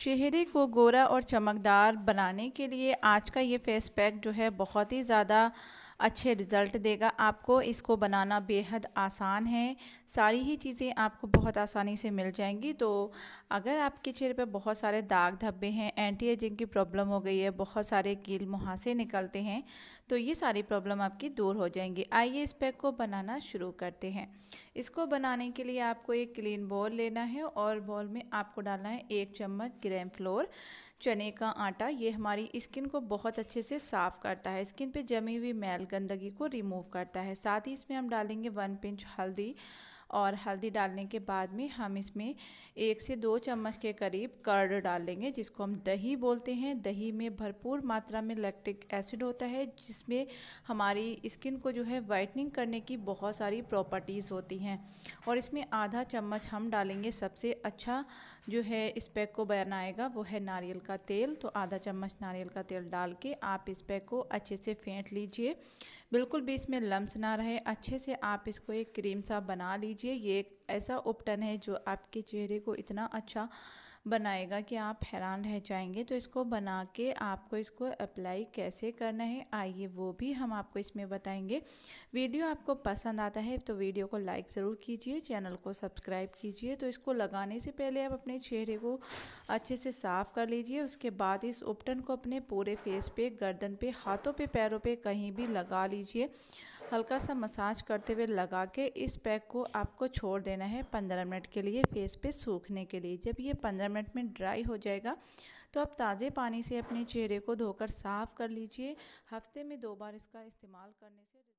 चेहरे को गोरा और चमकदार बनाने के लिए आज का ये फेस पैक जो है बहुत ही ज़्यादा अच्छे रिज़ल्ट देगा आपको इसको बनाना बेहद आसान है सारी ही चीज़ें आपको बहुत आसानी से मिल जाएंगी तो अगर आपके चेहरे पर बहुत सारे दाग धब्बे हैं एंटी एजिंग की प्रॉब्लम हो गई है बहुत सारे कील मुहासे निकलते हैं तो ये सारी प्रॉब्लम आपकी दूर हो जाएंगी आइए इस पैक को बनाना शुरू करते हैं इसको बनाने के लिए आपको एक क्लीन बॉल लेना है और बॉल में आपको डालना है एक चम्मच ग्रेम फ्लोर चने का आटा ये हमारी स्किन को बहुत अच्छे से साफ़ करता है स्किन पे जमी हुई मैल गंदगी को रिमूव करता है साथ ही इसमें हम डालेंगे वन पिंच हल्दी और हल्दी डालने के बाद में हम इसमें एक से दो चम्मच के करीब कर्ड डाल लेंगे जिसको हम दही बोलते हैं दही में भरपूर मात्रा में लैक्टिक एसिड होता है जिसमें हमारी स्किन को जो है वाइटनिंग करने की बहुत सारी प्रॉपर्टीज़ होती हैं और इसमें आधा चम्मच हम डालेंगे सबसे अच्छा जो है इस पैक को बनाएगा वो है नारियल का तेल तो आधा चम्मच नारियल का तेल डाल के आप इस पैक को अच्छे से फेंट लीजिए बिल्कुल भी इसमें लम्ब ना रहे अच्छे से आप इसको एक क्रीम सा बना लीजिए लीजिए ये एक ऐसा उपटन है जो आपके चेहरे को इतना अच्छा बनाएगा कि आप हैरान रह जाएंगे तो इसको बना के आपको इसको अप्लाई कैसे करना है आइए वो भी हम आपको इसमें बताएंगे वीडियो आपको पसंद आता है तो वीडियो को लाइक ज़रूर कीजिए चैनल को सब्सक्राइब कीजिए तो इसको लगाने से पहले आप अपने चेहरे को अच्छे से साफ़ कर लीजिए उसके बाद इस उपटन को अपने पूरे फेस पे गर्दन पे हाथों पे पैरों पे कहीं भी लगा लीजिए हल्का सा मसाज करते हुए लगा के इस पैक को आपको छोड़ देना है पंद्रह मिनट के लिए फेस पे सूखने के लिए जब ये पंद्रह मिनट में ड्राई हो जाएगा तो आप ताज़े पानी से अपने चेहरे को धोकर साफ़ कर लीजिए हफ्ते में दो बार इसका इस्तेमाल करने से